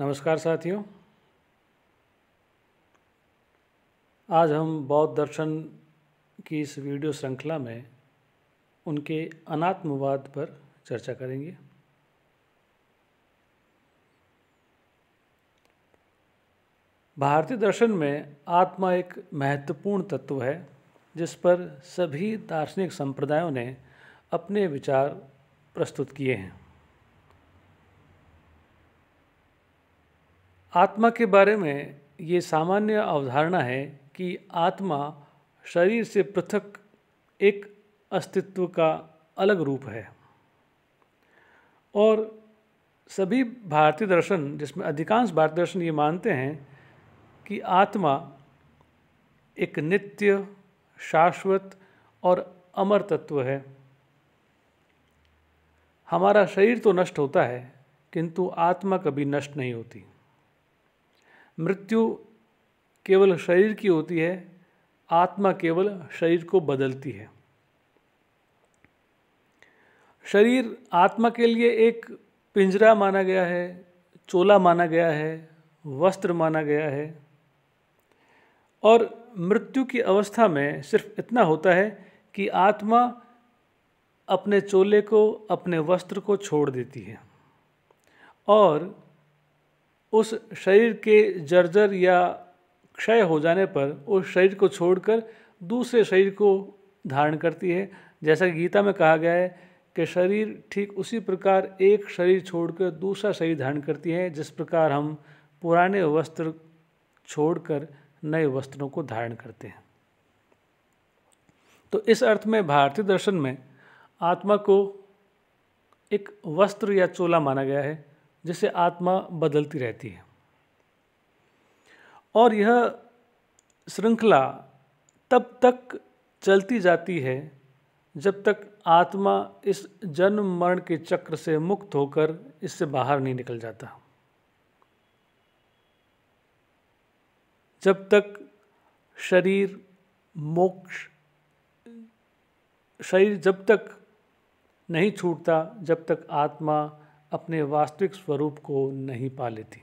नमस्कार साथियों आज हम बौद्ध दर्शन की इस वीडियो श्रृंखला में उनके अनात्मवाद पर चर्चा करेंगे भारतीय दर्शन में आत्मा एक महत्वपूर्ण तत्व है जिस पर सभी दार्शनिक संप्रदायों ने अपने विचार प्रस्तुत किए हैं आत्मा के बारे में ये सामान्य अवधारणा है कि आत्मा शरीर से पृथक एक अस्तित्व का अलग रूप है और सभी भारतीय दर्शन जिसमें अधिकांश भारतीय दर्शन ये मानते हैं कि आत्मा एक नित्य शाश्वत और अमर तत्व है हमारा शरीर तो नष्ट होता है किंतु आत्मा कभी नष्ट नहीं होती मृत्यु केवल शरीर की होती है आत्मा केवल शरीर को बदलती है शरीर आत्मा के लिए एक पिंजरा माना गया है चोला माना गया है वस्त्र माना गया है और मृत्यु की अवस्था में सिर्फ इतना होता है कि आत्मा अपने चोले को अपने वस्त्र को छोड़ देती है और उस शरीर के जर्जर या क्षय हो जाने पर उस शरीर को छोड़कर दूसरे शरीर को धारण करती है जैसा गीता में कहा गया है कि शरीर ठीक उसी प्रकार एक शरीर छोड़कर दूसरा शरीर धारण करती है जिस प्रकार हम पुराने वस्त्र छोड़कर नए वस्त्रों को धारण करते हैं तो इस अर्थ में भारतीय दर्शन में आत्मा को एक वस्त्र या चोला माना गया है जिससे आत्मा बदलती रहती है और यह श्रृंखला तब तक चलती जाती है जब तक आत्मा इस जन्म मरण के चक्र से मुक्त होकर इससे बाहर नहीं निकल जाता जब तक शरीर मोक्ष शरीर जब तक नहीं छूटता जब तक आत्मा अपने वास्तविक स्वरूप को नहीं पा लेती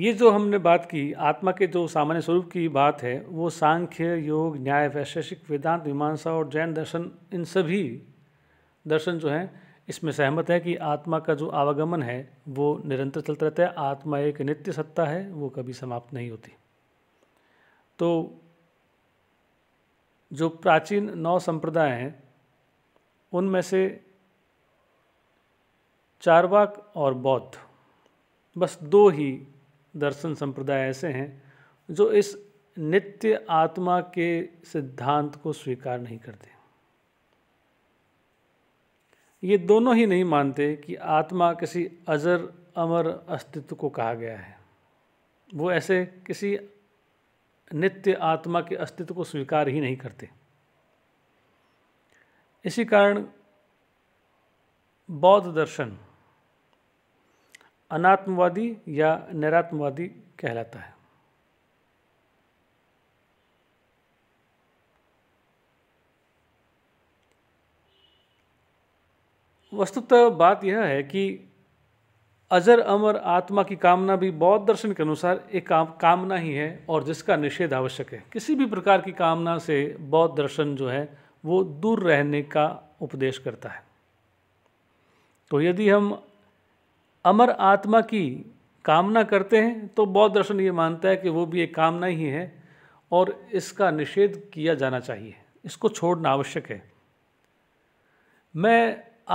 ये जो हमने बात की आत्मा के जो सामान्य स्वरूप की बात है वो सांख्य योग न्याय वैशेषिक वेदांत मीमांसा और जैन दर्शन इन सभी दर्शन जो हैं इसमें सहमत है कि आत्मा का जो आवागमन है वो निरंतर चलता रहता है आत्मा एक नित्य सत्ता है वो कभी समाप्त नहीं होती तो जो प्राचीन नौ संप्रदाय हैं उनमें से चारवाक और बौद्ध बस दो ही दर्शन संप्रदाय ऐसे हैं जो इस नित्य आत्मा के सिद्धांत को स्वीकार नहीं करते ये दोनों ही नहीं मानते कि आत्मा किसी अजर अमर अस्तित्व को कहा गया है वो ऐसे किसी नित्य आत्मा के अस्तित्व को स्वीकार ही नहीं करते इसी कारण बौद्ध दर्शन अनात्मवादी या निरात्मवादी कहलाता है वस्तुतः बात यह है कि अजर अमर आत्मा की कामना भी बौद्ध दर्शन के अनुसार एक काम, कामना ही है और जिसका निषेध आवश्यक है किसी भी प्रकार की कामना से बौद्ध दर्शन जो है वो दूर रहने का उपदेश करता है तो यदि हम अमर आत्मा की कामना करते हैं तो बौद्ध दर्शन ये मानता है कि वो भी एक कामना ही है और इसका निषेध किया जाना चाहिए इसको छोड़ना आवश्यक है मैं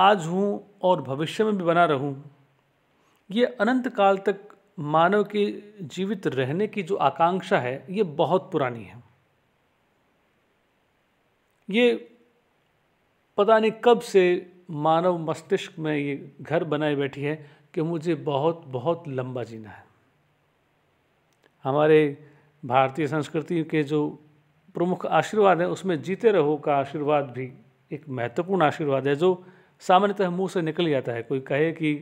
आज हूँ और भविष्य में भी बना रहूँ ये अनंत काल तक मानव के जीवित रहने की जो आकांक्षा है ये बहुत पुरानी है ये पता नहीं कब से मानव मस्तिष्क में ये घर बनाए बैठी है कि मुझे बहुत बहुत लंबा जीना है हमारे भारतीय संस्कृति के जो प्रमुख आशीर्वाद हैं उसमें जीते रहो का आशीर्वाद भी एक महत्वपूर्ण आशीर्वाद है जो सामान्यतः मुंह से निकल जाता है कोई कहे कि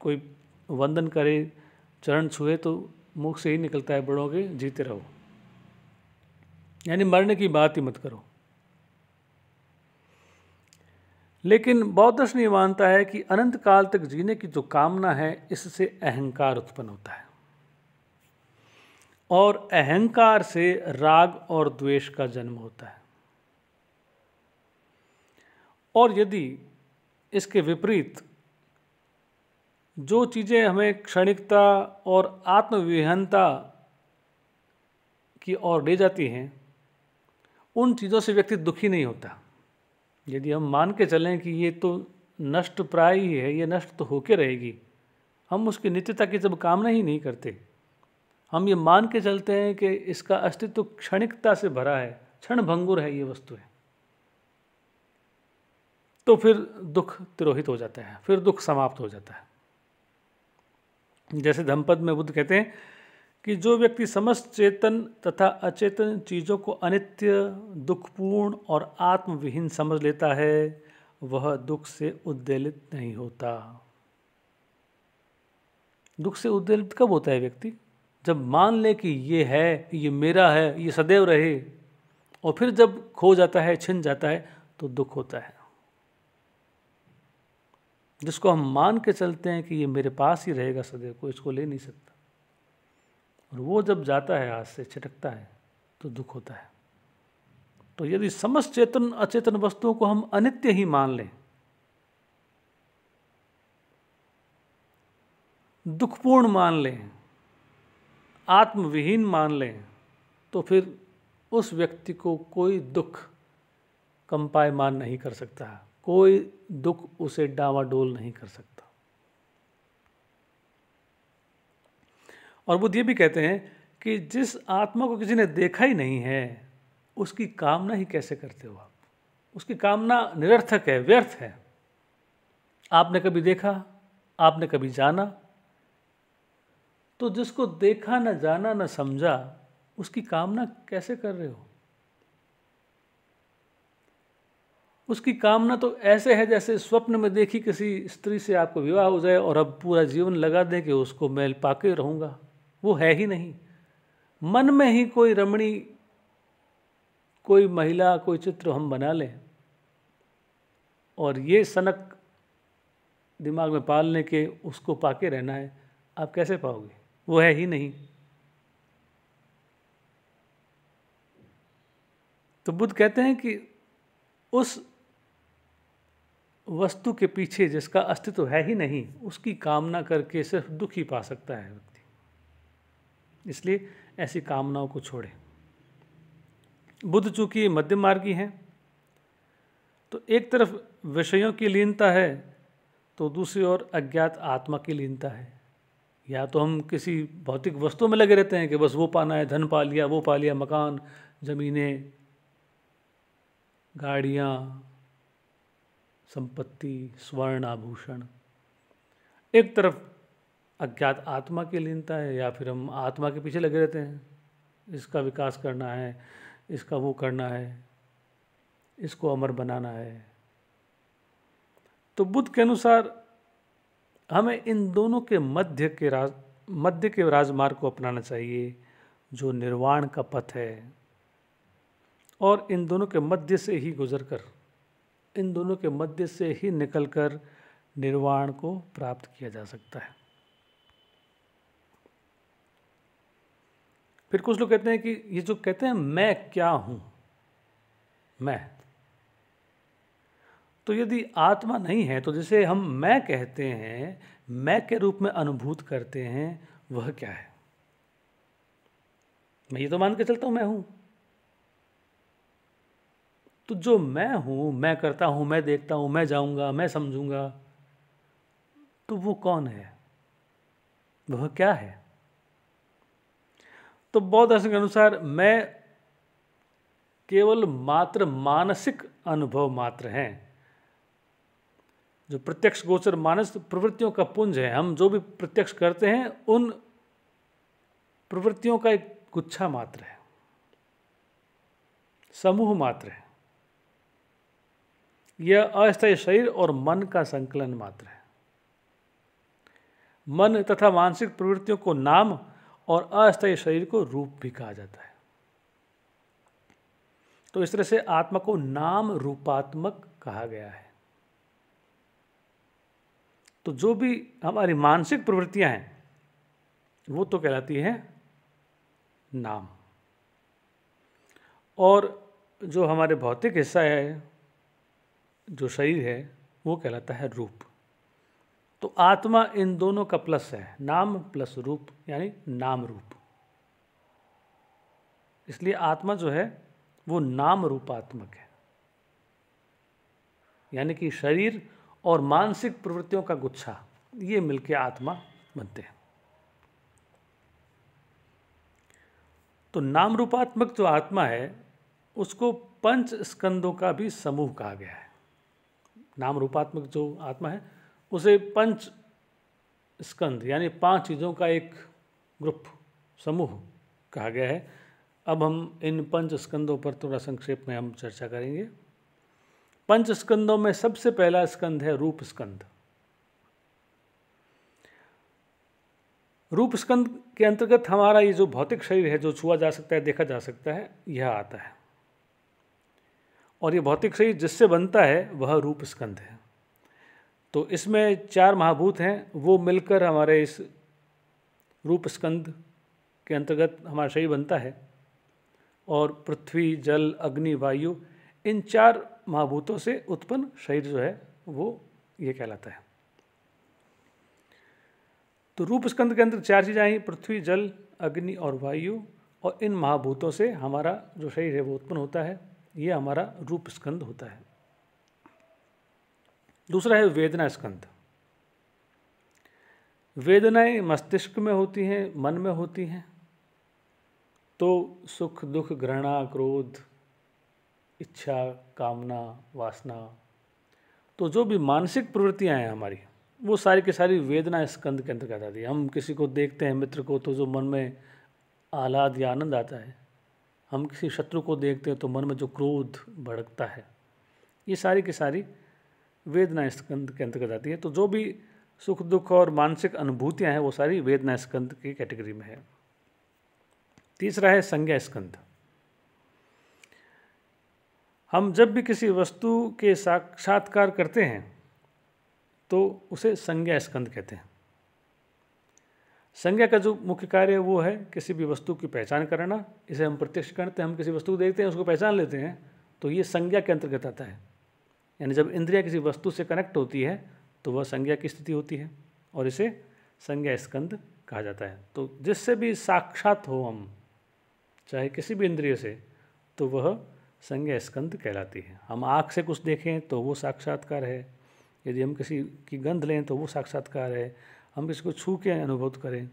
कोई वंदन करे चरण छुए तो मुख से ही निकलता है बड़ों के जीते रहो यानी मरने की बात ही मत करो लेकिन बौद्ध ये मानता है कि अनंत काल तक जीने की जो कामना है इससे अहंकार उत्पन्न होता है और अहंकार से राग और द्वेष का जन्म होता है और यदि इसके विपरीत जो चीज़ें हमें क्षणिकता और आत्मविहनता की ओर ले जाती हैं उन चीज़ों से व्यक्ति दुखी नहीं होता यदि हम मान के चलें कि ये तो नष्ट प्राय ही है ये नष्ट तो होके रहेगी हम उसकी नित्यता की जब कामना ही नहीं करते हम ये मान के चलते हैं कि इसका अस्तित्व क्षणिकता से भरा है क्षण भंगुर है ये वस्तु है तो फिर दुख तिरोहित हो जाता है फिर दुख समाप्त हो जाता है जैसे धमपद में बुद्ध कहते हैं कि जो व्यक्ति समस्त चेतन तथा अचेतन चीज़ों को अनित्य दुखपूर्ण और आत्मविहीन समझ लेता है वह दुख से उद्वेलित नहीं होता दुख से उद्वेलित कब होता है व्यक्ति जब मान ले कि ये है ये मेरा है ये सदैव रहे और फिर जब खो जाता है छिन जाता है तो दुख होता है जिसको हम मान के चलते हैं कि ये मेरे पास ही रहेगा सदैव को इसको ले नहीं सकता और वो जब जाता है हाथ से छिटकता है तो दुख होता है तो यदि समस्त चेतन अचेतन वस्तुओं को हम अनित्य ही मान लें दुखपूर्ण मान लें आत्मविहीन मान लें तो फिर उस व्यक्ति को कोई दुख कंपायमान नहीं कर सकता कोई दुख उसे डावाडोल नहीं कर सकता और बुद्ध ये भी कहते हैं कि जिस आत्मा को किसी ने देखा ही नहीं है उसकी कामना ही कैसे करते हो आप उसकी कामना निरर्थक है व्यर्थ है आपने कभी देखा आपने कभी जाना तो जिसको देखा ना जाना ना समझा उसकी कामना कैसे कर रहे हो उसकी कामना तो ऐसे है जैसे स्वप्न में देखी किसी स्त्री से आपको विवाह हो जाए और अब पूरा जीवन लगा दें कि उसको मैं पाके रहूँगा वो है ही नहीं मन में ही कोई रमणी कोई महिला कोई चित्र हम बना लें और ये सनक दिमाग में पालने के उसको पाके रहना है आप कैसे पाओगे वो है ही नहीं तो बुद्ध कहते हैं कि उस वस्तु के पीछे जिसका अस्तित्व है ही नहीं उसकी कामना करके सिर्फ दुख ही पा सकता है व्यक्ति इसलिए ऐसी कामनाओं को छोड़ें बुद्ध चूंकि मध्यम मार्गी हैं तो एक तरफ विषयों की लीनता है तो दूसरी ओर अज्ञात आत्मा की लीनता है या तो हम किसी भौतिक वस्तु में लगे रहते हैं कि बस वो पाना है धन पा लिया वो पा लिया मकान ज़मीनें गाड़ियाँ संपत्ति स्वर्ण आभूषण एक तरफ अज्ञात आत्मा की लीनता है या फिर हम आत्मा के पीछे लगे रहते हैं इसका विकास करना है इसका वो करना है इसको अमर बनाना है तो बुद्ध के अनुसार हमें इन दोनों के मध्य के राज मध्य के राजमार्ग को अपनाना चाहिए जो निर्वाण का पथ है और इन दोनों के मध्य से ही गुजर कर इन दोनों के मध्य से ही निकल कर निर्वाण को प्राप्त किया जा सकता है फिर कुछ लोग कहते हैं कि ये जो कहते हैं मैं क्या हूं मैं तो यदि आत्मा नहीं है तो जिसे हम मैं कहते हैं मैं के रूप में अनुभूत करते हैं वह क्या है मैं ये तो मान के चलता हूं मैं हूं तो जो मैं हूं मैं करता हूं मैं देखता हूं मैं जाऊंगा मैं समझूंगा तो वो कौन है वह क्या है तो बौद्ध दर्शन के अनुसार मैं केवल मात्र मानसिक अनुभव मात्र हैं जो प्रत्यक्ष गोचर मानस प्रवृत्तियों का पुंज है हम जो भी प्रत्यक्ष करते हैं उन प्रवृत्तियों का एक गुच्छा मात्र है समूह मात्र है यह अस्थायी शरीर और मन का संकलन मात्र है मन तथा मानसिक प्रवृत्तियों को नाम और अस्थायी शरीर को रूप भी कहा जाता है तो इस तरह से आत्मा को नाम रूपात्मक कहा गया है तो जो भी हमारी मानसिक प्रवृत्तियां हैं वो तो कहलाती हैं नाम और जो हमारे भौतिक हिस्सा है जो शरीर है वो कहलाता है रूप तो आत्मा इन दोनों का प्लस है नाम प्लस रूप यानी नाम रूप इसलिए आत्मा जो है वो नाम रूपात्मक है यानी कि शरीर और मानसिक प्रवृत्तियों का गुच्छा ये मिलके आत्मा बनते हैं तो नाम रूपात्मक जो आत्मा है उसको पंच स्कंदों का भी समूह कहा गया है नाम रूपात्मक जो आत्मा है उसे पंच स्कंद यानी पांच चीज़ों का एक ग्रुप समूह कहा गया है अब हम इन पंच स्कंदों पर थोड़ा संक्षेप में हम चर्चा करेंगे पंच स्कंदों में सबसे पहला स्कंद है रूप स्कंद रूप स्कंद के अंतर्गत हमारा ये जो भौतिक शरीर है जो छुआ जा सकता है देखा जा सकता है यह आता है और ये भौतिक शरीर जिससे बनता है वह रूप स्कंद है तो इसमें चार महाभूत हैं वो मिलकर हमारे इस रूप स्कंद के अंतर्गत हमारा शरीर बनता है और पृथ्वी जल अग्नि वायु इन चार महाभूतों से उत्पन्न शरीर जो है वो ये कहलाता है तो रूप स्कंद के अंदर चार चीज़ें आई पृथ्वी जल अग्नि और वायु और इन महाभूतों से हमारा जो शरीर है वो उत्पन्न होता है ये हमारा रूप स्कंद होता है दूसरा है वेदना स्कंद वेदनाएं मस्तिष्क में होती हैं मन में होती हैं तो सुख दुख घृणा क्रोध इच्छा कामना वासना तो जो भी मानसिक प्रवृत्तियां हैं हमारी वो सारी की सारी वेदना स्कंद के अंतर्गत आती है हम किसी को देखते हैं मित्र को तो जो मन में आह्लाद या आनंद आता है हम किसी शत्रु को देखते हैं तो मन में जो क्रोध भड़कता है ये सारी की सारी वेदना स्कंद के अंतर्गत आती है तो जो भी सुख दुख और मानसिक अनुभूतियाँ हैं वो सारी वेदना स्कंद की कैटेगरी में है तीसरा है संज्ञा स्कंद हम जब भी किसी वस्तु के साक्षात्कार करते हैं तो उसे संज्ञा स्कंद कहते हैं संज्ञा का जो मुख्य कार्य है वो है किसी भी वस्तु की पहचान करना इसे हम प्रत्यक्ष करते हैं हम किसी वस्तु को देखते हैं उसको पहचान लेते हैं तो ये संज्ञा के अंतर्गत आता है यानी जब इंद्रिया किसी वस्तु से कनेक्ट होती है तो वह संज्ञा की स्थिति होती है और इसे संज्ञा स्कंद कहा जाता है तो जिससे भी साक्षात हो हम चाहे किसी भी इंद्रिय से तो वह संज्ञा स्कंद कहलाती है हम आँख से कुछ देखें तो वो साक्षात्कार है यदि हम किसी की गंध लें तो वो साक्षात्कार है हम किसी को छू के अनुभव करें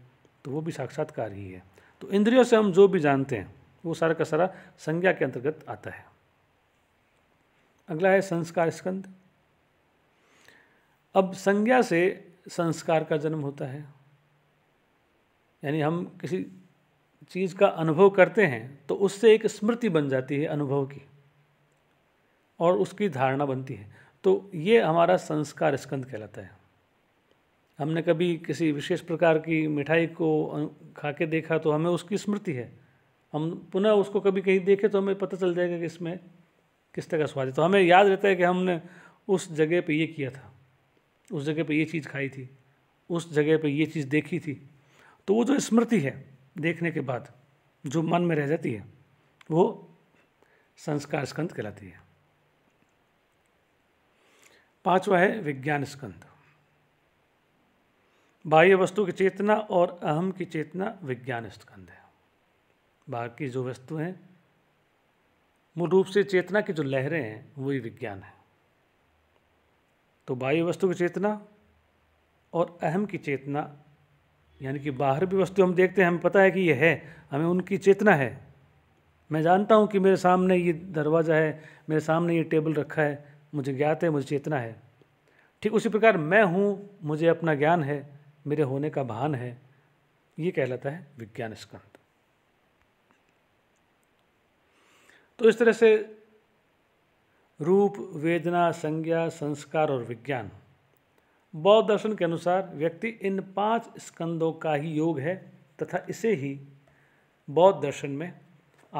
तो वो भी साक्षात्कार ही है तो इंद्रियों से हम जो भी जानते हैं वो सारा का सारा संज्ञा के अंतर्गत आता है अगला है संस्कार स्कंद अब संज्ञा से संस्कार का जन्म होता है यानी हम किसी चीज़ का अनुभव करते हैं तो उससे एक स्मृति बन जाती है अनुभव की और उसकी धारणा बनती है तो ये हमारा संस्कार स्कंद कहलाता है हमने कभी किसी विशेष प्रकार की मिठाई को खा के देखा तो हमें उसकी स्मृति है हम पुनः उसको कभी कहीं देखें तो हमें पता चल जाएगा कि इसमें किस तरह का स्वाद है तो हमें याद रहता है कि हमने उस जगह पे ये किया था उस जगह पे ये चीज़ खाई थी उस जगह पे ये चीज़ देखी थी तो वो जो स्मृति है देखने के बाद जो मन में रह जाती है वो संस्कार स्कंद कहलाती है पांचवा है विज्ञान स्कंद बाह्य वस्तु की चेतना और अहम की चेतना विज्ञान स्कंद है बाकी जो वस्तु हैं मूल रूप से चेतना की जो लहरें हैं वही विज्ञान है तो बाह्य वस्तु की चेतना और अहम की चेतना यानी कि बाहर भी वस्तु हम देखते हैं हमें पता है कि यह है हमें उनकी चेतना है मैं जानता हूँ कि मेरे सामने ये दरवाज़ा है मेरे सामने ये टेबल रखा है मुझे ज्ञात है मुझे चेतना है ठीक उसी प्रकार मैं हूँ मुझे अपना ज्ञान है मेरे होने का भान है ये कहलाता है विज्ञान स्कंद तो इस तरह से रूप वेदना संज्ञा संस्कार और विज्ञान बौद्ध दर्शन के अनुसार व्यक्ति इन पांच स्कंदों का ही योग है तथा इसे ही बौद्ध दर्शन में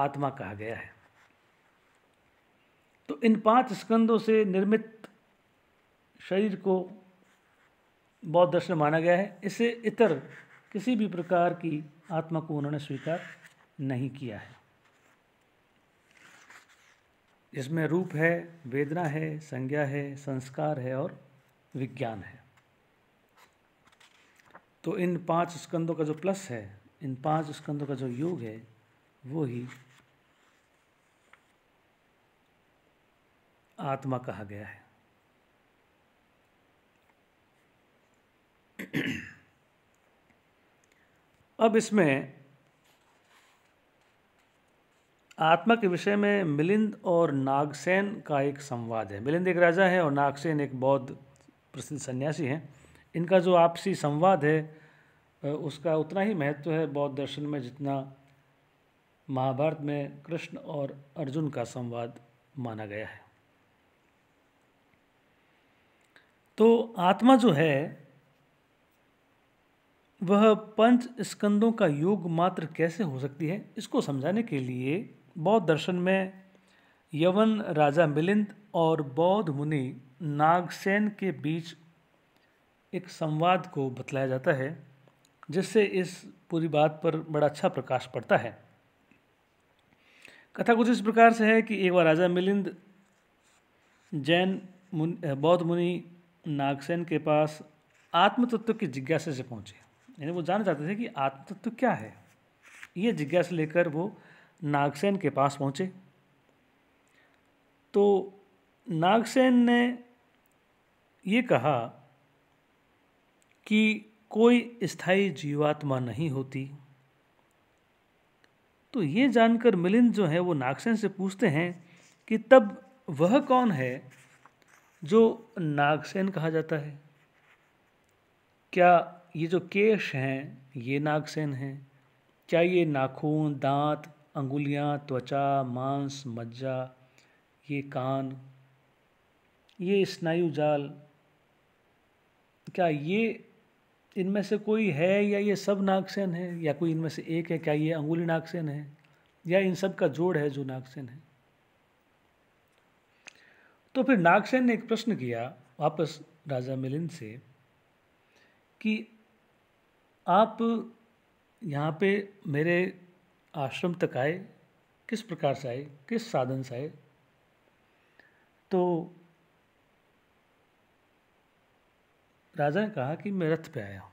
आत्मा कहा गया है तो इन पांच स्कंदों से निर्मित शरीर को बौद्ध दर्शन माना गया है इसे इतर किसी भी प्रकार की आत्मा को उन्होंने स्वीकार नहीं किया है इसमें रूप है वेदना है संज्ञा है संस्कार है और विज्ञान है तो इन पांच स्कंदों का जो प्लस है इन पांच स्कंदों का जो योग है वो ही आत्मा कहा गया है अब इसमें आत्मा के विषय में मिलिंद और नागसेन का एक संवाद है मिलिंद एक राजा है और नागसेन एक बौद्ध प्रसिद्ध सन्यासी हैं इनका जो आपसी संवाद है उसका उतना ही महत्व है बौद्ध दर्शन में जितना महाभारत में कृष्ण और अर्जुन का संवाद माना गया है तो आत्मा जो है वह पंच स्कंदों का योग मात्र कैसे हो सकती है इसको समझाने के लिए बौद्ध दर्शन में यवन राजा मिलिंद और बौद्ध मुनि नागसेन के बीच एक संवाद को बतलाया जाता है जिससे इस पूरी बात पर बड़ा अच्छा प्रकाश पड़ता है कथा कुछ इस प्रकार से है कि एक बार राजा मिलिंद जैन मुन बौद्ध मुनि नागसेन के पास आत्मतत्व की जिज्ञासा से पहुंचे यानी वो जानना चाहते थे कि आत्मतत्व क्या है ये जिज्ञासा लेकर वो नागसेन के पास पहुँचे तो नागसेन ने ये कहा कि कोई स्थायी जीवात्मा नहीं होती तो ये जानकर मिलिंद जो है वो नागसेन से पूछते हैं कि तब वह कौन है जो नागसेन कहा जाता है क्या ये जो केश हैं ये नागसेन हैं क्या ये नाखून दांत अंगुलियाँ त्वचा मांस मज्जा ये कान ये स्नायु जाल क्या ये इनमें से कोई है या ये सब नागसेन है या कोई इनमें से एक है क्या ये अंगुली नागसेन है या इन सब का जोड़ है जो नागसेन है तो फिर नागसेन ने एक प्रश्न किया वापस राजा मिलिंद से कि आप यहाँ पे मेरे आश्रम तक आए किस प्रकार से आए किस साधन से आए तो राजा ने कहा कि मैं रथ पे आया हूँ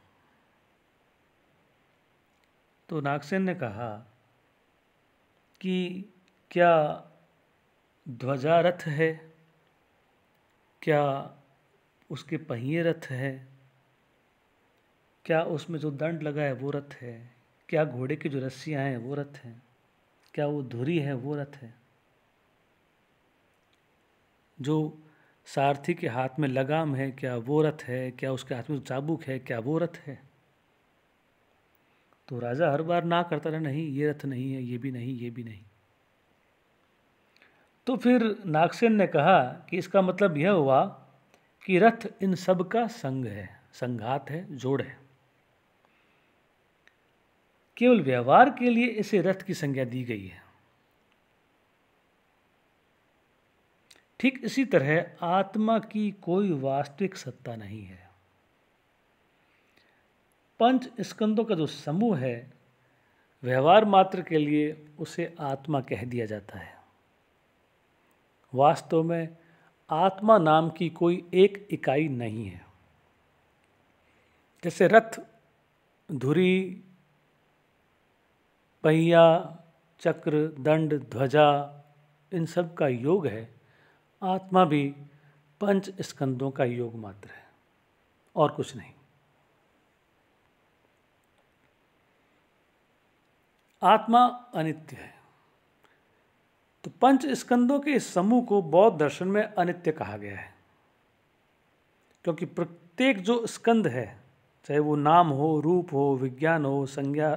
तो नागसेन ने कहा कि क्या ध्वजा रथ है क्या उसके पहिए रथ है क्या उसमें जो दंड लगा है वो रथ है क्या घोड़े की जो रस्सियाँ हैं वो रथ हैं क्या वो धुरी है वो रथ है जो सारथी के हाथ में लगाम है क्या वो रथ है क्या उसके हाथ में चाबुक है क्या वो रथ है तो राजा हर बार ना करता रहा नहीं ये रथ नहीं है ये भी नहीं ये भी नहीं तो फिर नागसेन ने कहा कि इसका मतलब यह हुआ कि रथ इन सब का संग है संघात है जोड़ है केवल व्यवहार के लिए इसे रथ की संज्ञा दी गई है ठीक इसी तरह आत्मा की कोई वास्तविक सत्ता नहीं है पंच स्कंदों का जो समूह है व्यवहार मात्र के लिए उसे आत्मा कह दिया जाता है वास्तव में आत्मा नाम की कोई एक इकाई नहीं है जैसे रथ धुरी पहिया चक्र दंड ध्वजा इन सब का योग है आत्मा भी पंच स्कंदों का योग मात्र है और कुछ नहीं आत्मा अनित्य है तो पंच स्कंदों के इस समूह को बौद्ध दर्शन में अनित्य कहा गया है क्योंकि प्रत्येक जो स्कंद है चाहे वो नाम हो रूप हो विज्ञान हो संज्ञा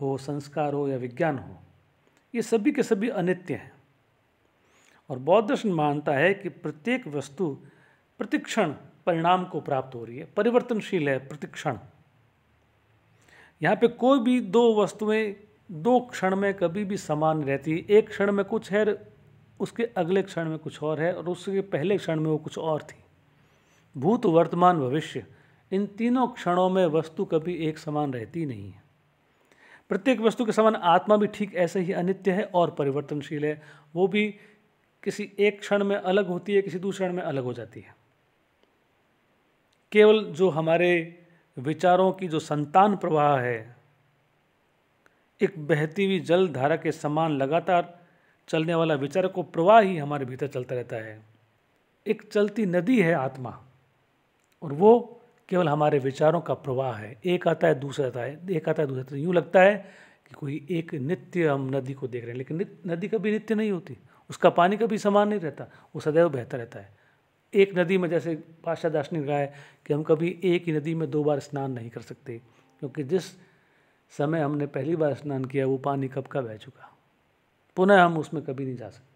हो संस्कार हो या विज्ञान हो ये सभी के सभी अनित्य हैं और बौद्ध दर्शन मानता है कि प्रत्येक वस्तु प्रतिक्षण परिणाम को प्राप्त हो रही है परिवर्तनशील है प्रतिक्षण यहाँ पे कोई भी दो वस्तुएं दो क्षण में कभी भी समान रहती है एक क्षण में कुछ है उसके अगले क्षण में कुछ और है और उसके पहले क्षण में वो कुछ और थी भूत वर्तमान भविष्य इन तीनों क्षणों में वस्तु कभी एक समान रहती नहीं है प्रत्येक वस्तु के समान आत्मा भी ठीक ऐसे ही अनित्य है और परिवर्तनशील है वो भी किसी एक क्षण में अलग होती है किसी दूसरे क्षण में अलग हो जाती है केवल जो हमारे विचारों की जो संतान प्रवाह है एक बहती हुई जल धारा के समान लगातार चलने वाला विचार को प्रवाह ही हमारे भीतर चलता रहता है एक चलती नदी है आत्मा और वो केवल हमारे विचारों का प्रवाह है एक आता है दूसरा आता है एक आता है दूसरा आता है यूँ लगता है कि कोई एक नित्य हम नदी को देख रहे हैं लेकिन नदी कभी नित्य नहीं होती उसका पानी कभी समान नहीं रहता वो सदैव बेहतर रहता है एक नदी में जैसे पाशा दास ने कहा है कि हम कभी एक ही नदी में दो बार स्नान नहीं कर सकते क्योंकि जिस समय हमने पहली बार स्नान किया वो पानी कब का बह चुका पुनः हम उसमें कभी नहीं जा सकते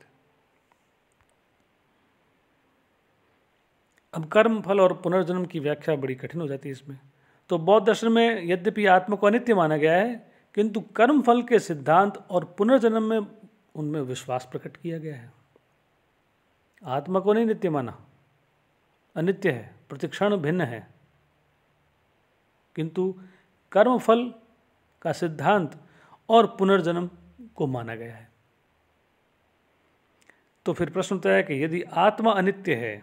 अब कर्म फल और पुनर्जन्म की व्याख्या बड़ी कठिन हो जाती है इसमें तो बौद्ध दर्शन में यद्यपि आत्मा को अनित्य माना गया है किंतु कर्म फल के सिद्धांत और पुनर्जन्म में उनमें विश्वास प्रकट किया गया है आत्मा को नहीं नित्य माना अनित्य है प्रतिक्षण भिन्न है किंतु कर्म फल का सिद्धांत और पुनर्जन्म को माना गया है तो फिर प्रश्न होता है कि यदि आत्मा अनित्य है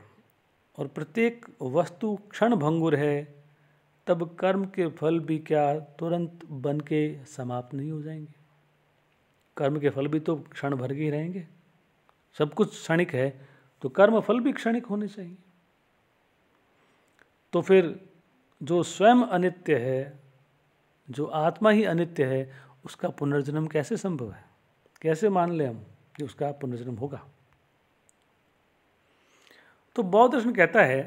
और प्रत्येक वस्तु क्षण भंगुर है तब कर्म के फल भी क्या तुरंत बन के समाप्त नहीं हो जाएंगे कर्म के फल भी तो क्षण भर के ही रहेंगे सब कुछ क्षणिक है तो कर्म फल भी क्षणिक होने चाहिए तो फिर जो स्वयं अनित्य है जो आत्मा ही अनित्य है उसका पुनर्जन्म कैसे संभव है कैसे मान लें हम कि उसका पुनर्जन्म होगा तो बौद्ध दर्शन कहता है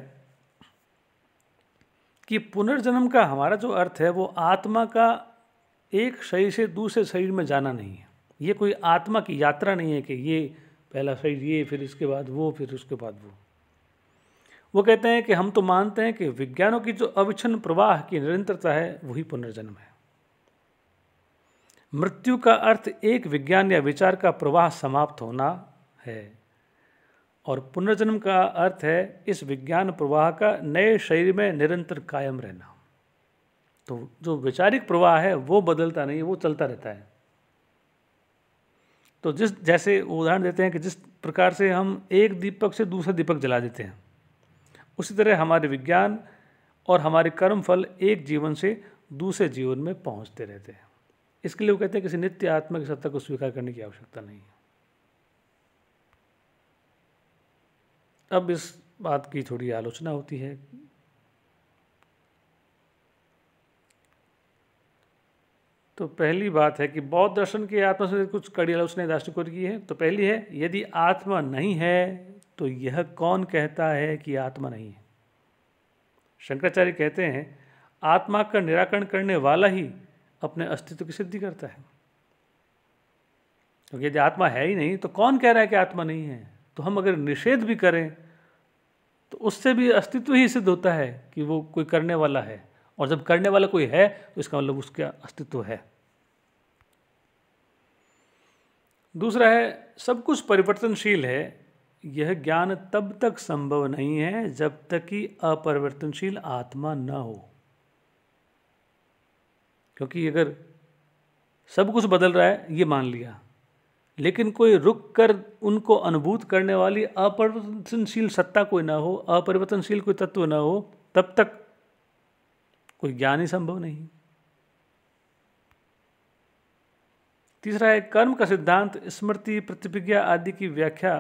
कि पुनर्जन्म का हमारा जो अर्थ है वो आत्मा का एक शरीर से दूसरे शरीर में जाना नहीं है ये कोई आत्मा की यात्रा नहीं है कि ये पहला शरीर ये फिर इसके बाद वो फिर उसके बाद वो वो कहते हैं कि हम तो मानते हैं कि विज्ञानों की जो अविच्छन प्रवाह की निरंतरता है वही पुनर्जन्म है मृत्यु का अर्थ एक विज्ञान या विचार का प्रवाह समाप्त होना है और पुनर्जन्म का अर्थ है इस विज्ञान प्रवाह का नए शरीर में निरंतर कायम रहना तो जो वैचारिक प्रवाह है वो बदलता नहीं वो चलता रहता है तो जिस जैसे उदाहरण देते हैं कि जिस प्रकार से हम एक दीपक से दूसरा दीपक जला देते हैं उसी तरह हमारे विज्ञान और हमारे कर्म फल एक जीवन से दूसरे जीवन में पहुंचते रहते हैं इसके लिए वो कहते हैं किसी नित्य आत्मा की सत्ता को स्वीकार करने की आवश्यकता नहीं है अब इस बात की थोड़ी आलोचना होती है तो पहली बात है कि बौद्ध दर्शन के आत्मा से कुछ कड़ी आलोचना दार्शनिकों की है तो पहली है यदि आत्मा नहीं है तो यह कौन कहता है कि आत्मा नहीं है शंकराचार्य कहते हैं आत्मा का निराकरण करने वाला ही अपने अस्तित्व की सिद्धि करता है क्योंकि तो यदि आत्मा है ही नहीं तो कौन कह रहा है कि आत्मा नहीं है तो हम अगर निषेध भी करें तो उससे भी अस्तित्व ही सिद्ध होता है कि वो कोई करने वाला है और जब करने वाला कोई है तो इसका मतलब उसका अस्तित्व है दूसरा है सब कुछ परिवर्तनशील है यह ज्ञान तब तक संभव नहीं है जब तक कि अपरिवर्तनशील आत्मा न हो क्योंकि अगर सब कुछ बदल रहा है ये मान लिया लेकिन कोई रुक कर उनको अनुभूत करने वाली अपरिवर्तनशील सत्ता कोई ना हो अपरिवर्तनशील कोई तत्व ना हो तब तक कोई ज्ञान ही संभव नहीं तीसरा है कर्म का सिद्धांत स्मृति प्रतिज्ञा आदि की व्याख्या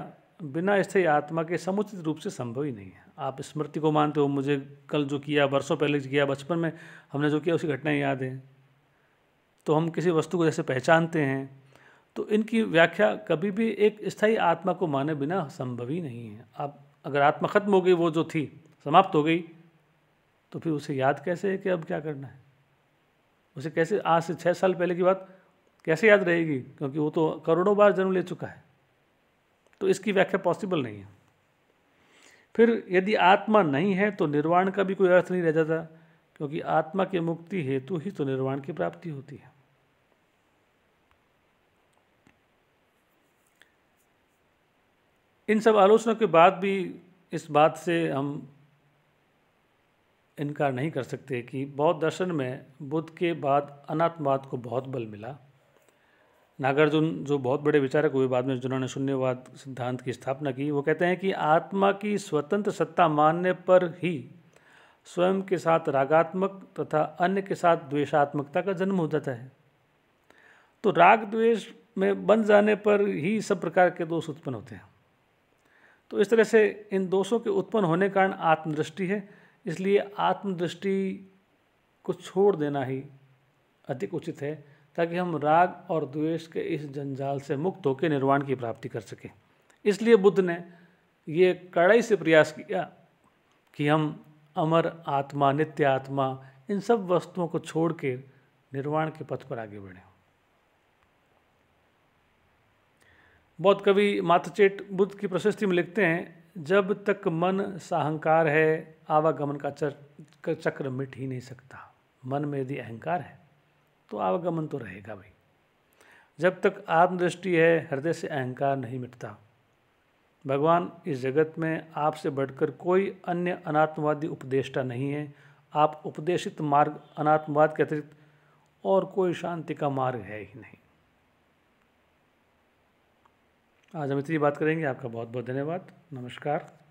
बिना स्थायी आत्मा के समुचित रूप से संभव ही नहीं है आप स्मृति को मानते हो मुझे कल जो किया वर्षों पहले किया बचपन में हमने जो किया उसी घटना याद है तो हम किसी वस्तु को जैसे पहचानते हैं तो इनकी व्याख्या कभी भी एक स्थायी आत्मा को माने बिना संभव ही नहीं है अब अगर आत्मा खत्म हो गई वो जो थी समाप्त हो गई तो फिर उसे याद कैसे है कि अब क्या करना है उसे कैसे आज से छः साल पहले की बात कैसे याद रहेगी क्योंकि वो तो करोड़ों बार जन्म ले चुका है तो इसकी व्याख्या पॉसिबल नहीं है फिर यदि आत्मा नहीं है तो निर्वाण का भी कोई अर्थ नहीं रह जाता क्योंकि आत्मा के मुक्ति हेतु ही तो निर्वाण की प्राप्ति होती है इन सब आलोचना के बाद भी इस बात से हम इनकार नहीं कर सकते कि बौद्ध दर्शन में बुद्ध के बाद अनात्मवाद को बहुत बल मिला नागार्जुन जो बहुत बड़े विचारक हुए बाद में जिन्होंने शून्यवाद सिद्धांत की स्थापना की वो कहते हैं कि आत्मा की स्वतंत्र सत्ता मानने पर ही स्वयं के साथ रागात्मक तथा अन्य के साथ द्वेषात्मकता का जन्म हो जाता है तो राग द्वेष में बन जाने पर ही सब प्रकार के दोष उत्पन्न होते हैं तो इस तरह से इन दोषों के उत्पन्न होने के कारण आत्मदृष्टि है इसलिए आत्मदृष्टि को छोड़ देना ही अधिक उचित है ताकि हम राग और द्वेष के इस जंजाल से मुक्त होकर निर्वाण की प्राप्ति कर सकें इसलिए बुद्ध ने ये कड़ाई से प्रयास किया कि हम अमर आत्मा नित्य आत्मा इन सब वस्तुओं को छोड़ के निर्वाण के पथ पर आगे बढ़ें बहुत कवि माथचेट बुद्ध की प्रशस्ति में लिखते हैं जब तक मन साहंकार है आवागमन का चर चक्र मिट ही नहीं सकता मन में यदि अहंकार है तो आवागमन तो रहेगा भाई जब तक आत्मदृष्टि है हृदय से अहंकार नहीं मिटता भगवान इस जगत में आपसे बढ़कर कोई अन्य अनात्मवादी उपदेष्टा नहीं है आप उपदेशित मार्ग अनात्मवाद के अतिरिक्त और कोई शांति का मार्ग है ही नहीं आज हम इतनी बात करेंगे आपका बहुत बहुत धन्यवाद नमस्कार